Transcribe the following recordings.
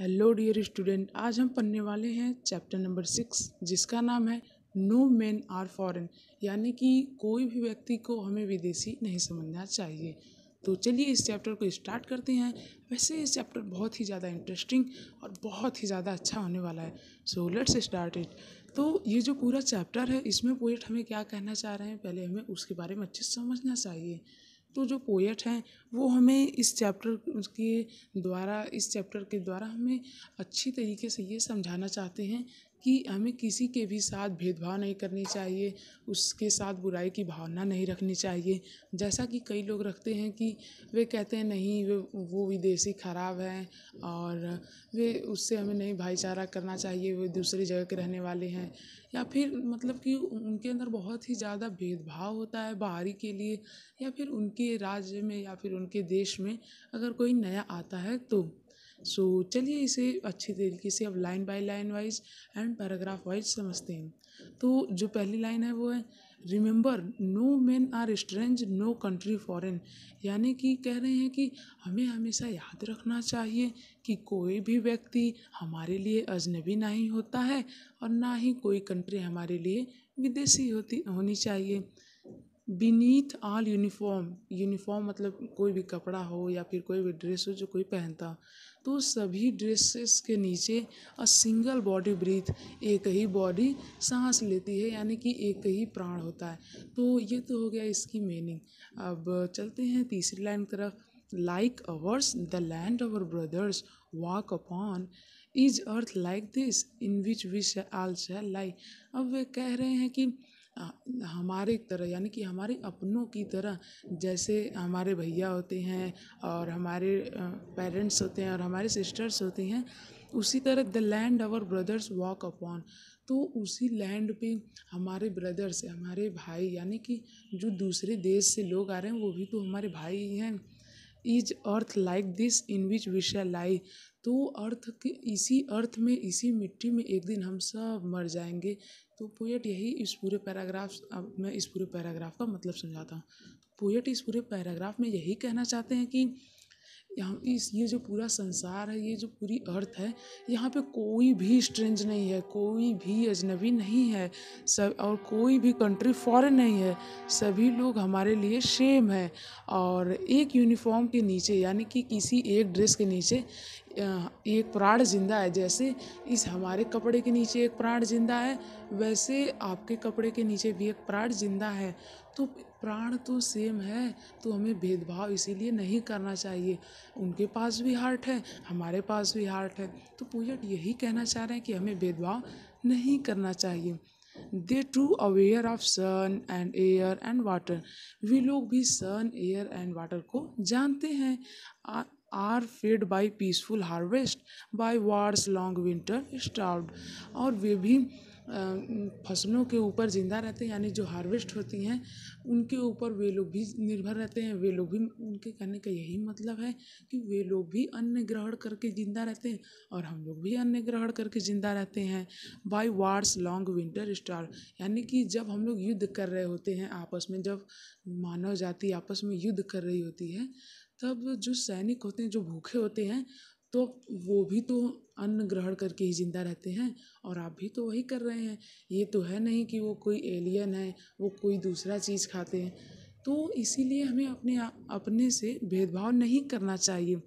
Hello dear student आज हम पढ़ने वाले हैं चैप्टर नंबर सिक्स जिसका नाम है नो मैन आर फॉरेन यानी कि कोई भी व्यक्ति को हमें विदेशी नहीं समझना चाहिए तो चलिए इस चैप्टर को स्टार्ट करते हैं वैसे ये चैप्टर बहुत ही ज़्यादा इंटरेस्टिंग और बहुत ही ज़्यादा अच्छा होने वाला है सो लेट्स स्टार्ट इट तो ये जो पूरा चैप्टर है इसमें पोइट हमें क्या कहना चाह रहे हैं पहले हमें उसके बारे में अच्छे से समझना चाहिए तो जो पोएट हैं वो हमें इस चैप्टर के द्वारा इस चैप्टर के द्वारा हमें अच्छी तरीके से ये समझाना चाहते हैं कि हमें किसी के भी साथ भेदभाव नहीं करनी चाहिए उसके साथ बुराई की भावना नहीं रखनी चाहिए जैसा कि कई लोग रखते हैं कि वे कहते हैं नहीं वे वो विदेशी खराब हैं और वे उससे हमें नहीं भाईचारा करना चाहिए वे दूसरी जगह के रहने वाले हैं या फिर मतलब कि उनके अंदर बहुत ही ज़्यादा भेदभाव होता है बाहरी के लिए या फिर उनके राज्य में या फिर उनके देश में अगर कोई नया आता है तो सो चलिए इसे अच्छे तरीके से अब line by line wise and paragraph wise समझते हैं तो जो पहली लाइन है वो है remember no man are strange no country foreign यानी कि कह रहे हैं कि हमें हमेशा याद रखना चाहिए कि कोई भी व्यक्ति हमारे लिए अजनबी नहीं होता है और ना ही कोई कंट्री हमारे लिए विदेशी होती होनी चाहिए बीनीथ ऑल यूनिफॉर्म यूनिफॉर्म मतलब कोई भी कपड़ा हो या फिर कोई भी ड्रेस हो जो कोई पहनता हो तो सभी ड्रेसेस के नीचे अ सिंगल बॉडी ब्रीथ एक ही बॉडी सांस लेती है यानी कि एक ही प्राण होता है तो ये तो हो गया इसकी मीनिंग अब चलते हैं तीसरी लाइन तरफ like ours the land our brothers walk upon is earth like this in which we all shall like अब वे कह रहे हैं कि हमारे तरह यानी कि हमारे अपनों की तरह जैसे हमारे भैया होते हैं और हमारे पेरेंट्स होते हैं और हमारे सिस्टर्स होते हैं उसी तरह the land our brothers walk upon तो उसी लैंड पे हमारे ब्रदर्स हमारे भाई यानी कि जो दूसरे देश से लोग आ रहे हैं वो भी तो हमारे भाई ही हैं is earth like this in which we shall lie तो अर्थ के इसी अर्थ में इसी मिट्टी में एक दिन हम सब मर जाएंगे तो पोएट यही इस पूरे पैराग्राफ अब मैं इस पूरे पैराग्राफ का मतलब समझाता हूँ पोएट इस पूरे पैराग्राफ में यही कहना चाहते हैं कि यहाँ इस ये जो पूरा संसार है ये जो पूरी अर्थ है यहाँ पे कोई भी स्ट्रेंज नहीं है कोई भी अजनबी नहीं है सब और कोई भी कंट्री फॉरेन नहीं है सभी लोग हमारे लिए सेम है और एक यूनिफॉर्म के नीचे यानी कि किसी एक ड्रेस के नीचे एक प्राण ज़िंदा है जैसे इस हमारे कपड़े के नीचे एक प्राण ज़िंदा है वैसे आपके कपड़े के नीचे भी एक प्राण ज़िंदा है तो प्राण तो सेम है तो हमें भेदभाव इसीलिए नहीं करना चाहिए उनके पास भी हार्ट है हमारे पास भी हार्ट है तो पूजट यही कहना चाह रहे हैं कि हमें भेदभाव नहीं करना चाहिए they too aware of sun and air and water वे लोग भी सन एयर एंड वाटर को जानते हैं are fed by peaceful harvest by war's long winter starved और वे भी फसलों के ऊपर जिंदा रहते हैं यानी जो हार्वेस्ट होती हैं उनके ऊपर वे लोग भी निर्भर रहते हैं वे लोग भी उनके कहने का यही मतलब है कि वे लोग भी अन्य ग्रहण करके जिंदा रहते हैं और हम लोग भी अन्य ग्रहण करके जिंदा रहते हैं by war's long winter starved यानी कि जब हम लोग युद्ध कर रहे होते हैं आपस में जब मानव जाति आपस में युद्ध कर रही होती है तब जो सैनिक होते हैं जो भूखे होते हैं तो वो भी तो अन्न ग्रहण करके ही जिंदा रहते हैं और आप भी तो वही कर रहे हैं ये तो है नहीं कि वो कोई एलियन है वो कोई दूसरा चीज़ खाते हैं तो इसीलिए हमें अपने अपने से भेदभाव नहीं करना चाहिए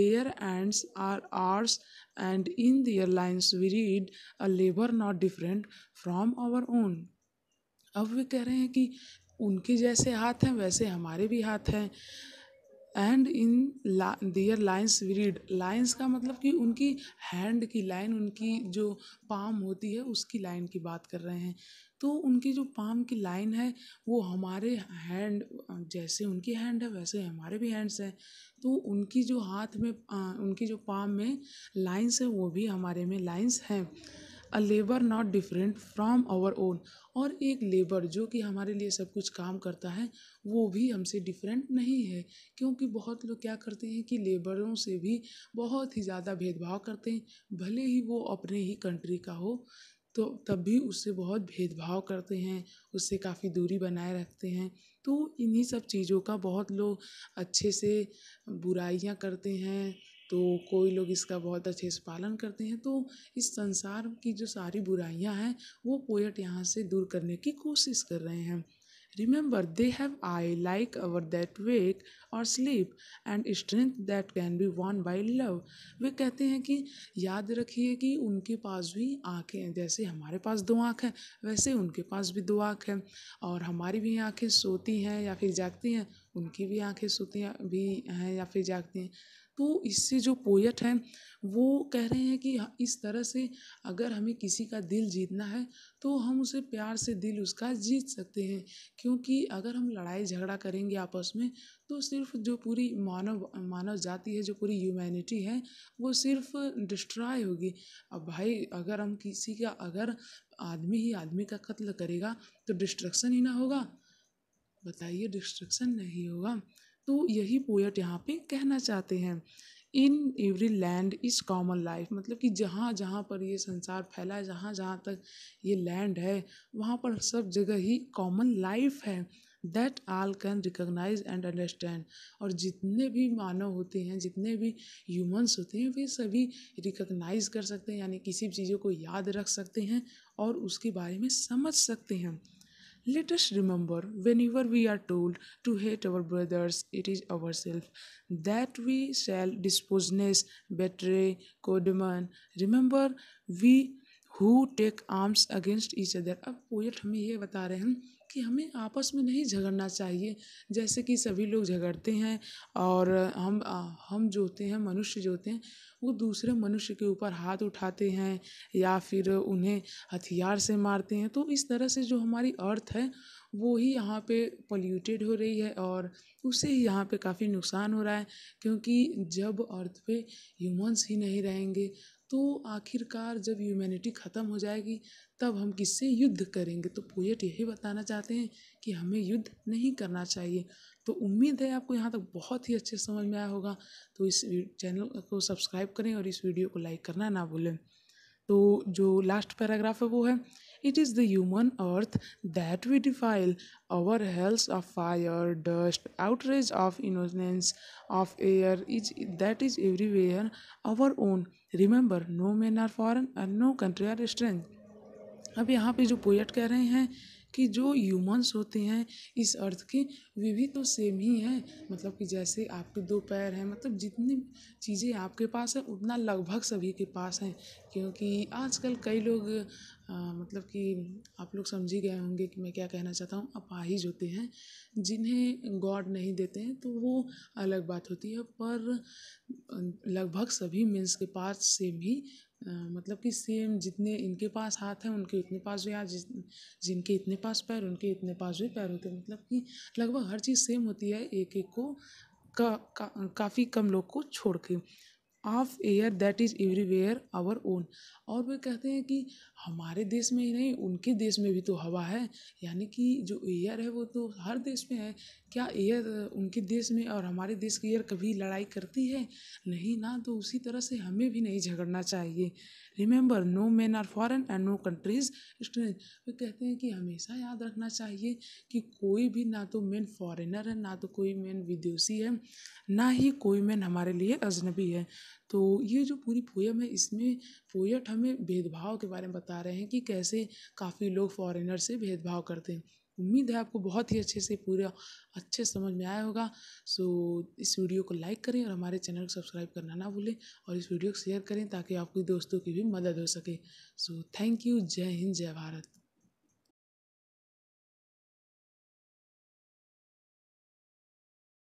their hands are ours and in their lines we read a labour not different from our own अब वे कह रहे हैं कि उनके जैसे हाथ हैं वैसे हमारे भी हाथ हैं and in their lines we read lines का मतलब कि उनकी हैंड की लाइन उनकी जो पाम होती है उसकी लाइन की बात कर रहे हैं तो उनकी जो पाम की लाइन है वो हमारे हैंड जैसे उनकी हैंड है वैसे हमारे भी हैंड्स हैं तो उनकी जो हाथ में उनकी जो पाम में लाइन्स है वो भी हमारे में लाइन्स हैं a labour not different from our own और एक लेबर जो कि हमारे लिए सब कुछ काम करता है वो भी हमसे डिफरेंट नहीं है क्योंकि बहुत लोग क्या करते हैं कि लेबरों से भी बहुत ही ज़्यादा भेदभाव करते हैं भले ही वो अपने ही कंट्री का हो तो तब भी उससे बहुत भेदभाव करते हैं उससे काफ़ी दूरी बनाए रखते हैं तो इन्हीं सब चीज़ों का बहुत लोग अच्छे से बुराइयाँ करते हैं तो कोई लोग इसका बहुत अच्छे से पालन करते हैं तो इस संसार की जो सारी बुराइयाँ हैं वो पोएट यहाँ से दूर करने की कोशिश कर रहे हैं remember they have eye like our that wake or sleep and strength that can be won by love वे कहते हैं कि याद रखिए कि उनके पास भी आँखें हैं जैसे हमारे पास दो आँख हैं वैसे उनके पास भी दो आँख हैं और हमारी भी आँखें सोती हैं या फिर जागती हैं उनकी भी आँखें सोती भी हैं या फिर जागती हैं तो इससे जो पोयट हैं वो कह रहे हैं कि इस तरह से अगर हमें किसी का दिल जीतना है तो हम उसे प्यार से दिल उसका जीत सकते हैं क्योंकि अगर हम लड़ाई झगड़ा करेंगे आपस में तो सिर्फ जो पूरी मानव मानव जाति है जो पूरी ह्यूमैनिटी है वो सिर्फ डिस्ट्रॉय होगी अब भाई अगर हम किसी का अगर आदमी ही आदमी का कत्ल करेगा तो डिस्ट्रक्शन ही ना होगा बताइए डिस्ट्रक्शन नहीं होगा तो यही पोएट यहाँ पे कहना चाहते हैं in every land is common life मतलब कि जहाँ जहाँ पर ये संसार फैला है जहाँ जहाँ तक ये लैंड है वहाँ पर सब जगह ही कॉमन लाइफ है that all can recognise and understand और जितने भी मानव होते हैं जितने भी ह्यूमन्स होते हैं वे सभी रिकोगनाइज़ कर सकते हैं यानी किसी भी चीज़ों को याद रख सकते हैं और उसके बारे में समझ सकते हैं Let us remember whenever we are told to hate our brothers, it is ourselves that we shall dispossess, betray, codeman. Remember, we who take arms against each other अब पोएट हमें ये बता रहे हैं कि हमें आपस में नहीं झगड़ना चाहिए जैसे कि सभी लोग झगड़ते हैं और हम हम जो होते हैं मनुष्य जो होते हैं वो दूसरे मनुष्य के ऊपर हाथ उठाते हैं या फिर उन्हें हथियार से मारते हैं तो इस तरह से जो हमारी अर्थ है वो ही यहाँ पे पोल्यूटेड हो रही है और उसे ही यहाँ पे काफ़ी नुकसान हो रहा है क्योंकि जब अर्थ पे ह्यूमंस ही नहीं रहेंगे तो आखिरकार जब ह्यूमैनिटी ख़त्म हो जाएगी तब हम किससे युद्ध करेंगे तो पोएट यही बताना चाहते हैं कि हमें युद्ध नहीं करना चाहिए तो उम्मीद है आपको यहाँ तक बहुत ही अच्छे समझ में आया होगा तो इस चैनल को सब्सक्राइब करें और इस वीडियो को लाइक करना ना भूलें तो जो लास्ट पैराग्राफ है वो है It is the human earth that we defile. Our hells of fire, dust, outrage of innocence, of air, is, that is everywhere our own. Remember, no men are foreign and no country are strange. अब यहाँ पे जो poet कह रहे हैं कि जो humans होते हैं इस अर्थ के वे भी तो सेम ही हैं मतलब कि जैसे आपके दो पैर हैं मतलब जितनी चीज़ें आपके पास हैं उतना लगभग सभी के पास हैं क्योंकि आजकल कई लोग मतलब कि आप लोग समझ ही गए होंगे कि मैं क्या कहना चाहता हूँ अपाहिज होते हैं जिन्हें गॉड नहीं देते हैं तो वो अलग बात होती है पर लगभग सभी मीन्स के पास सेम ही मतलब कि सेम जितने इनके पास हाथ हैं उनके उतने पास भी हाथ जिन जिनके इतने पास पैर उनके इतने पास भी पैर होते हैं मतलब कि लगभग हर चीज़ सेम होती है एक एक को का काफ़ी कम लोग को छोड़ के of air that is everywhere our own और वे कहते हैं कि हमारे देश में ही नहीं उनके देश में भी तो हवा है यानी कि जो एयर है वो तो हर देश में है क्या एयर उनके देश में और हमारे देश की एयर कभी लड़ाई करती है नहीं ना तो उसी तरह से हमें भी नहीं झगड़ना चाहिए remember no man are foreign and no countries strange वे कहते हैं कि हमेशा याद रखना चाहिए कि कोई भी ना तो मैन फॉरेनर है ना तो कोई मैन विदेशी है ना ही कोई मैन हमारे लिए अजनबी है तो ये जो पूरी पोयम है इसमें पोयट हमें भेदभाव के बारे में बता रहे हैं कि कैसे काफ़ी लोग फॉरेनर से भेदभाव करते हैं उम्मीद है आपको बहुत ही अच्छे से पूरा अच्छे समझ में आया होगा सो इस वीडियो को लाइक करें और हमारे चैनल को सब्सक्राइब करना ना भूलें और इस वीडियो को शेयर करें ताकि आपकी दोस्तों की भी मदद हो सके सो थैंक यू जय हिंद जय भारत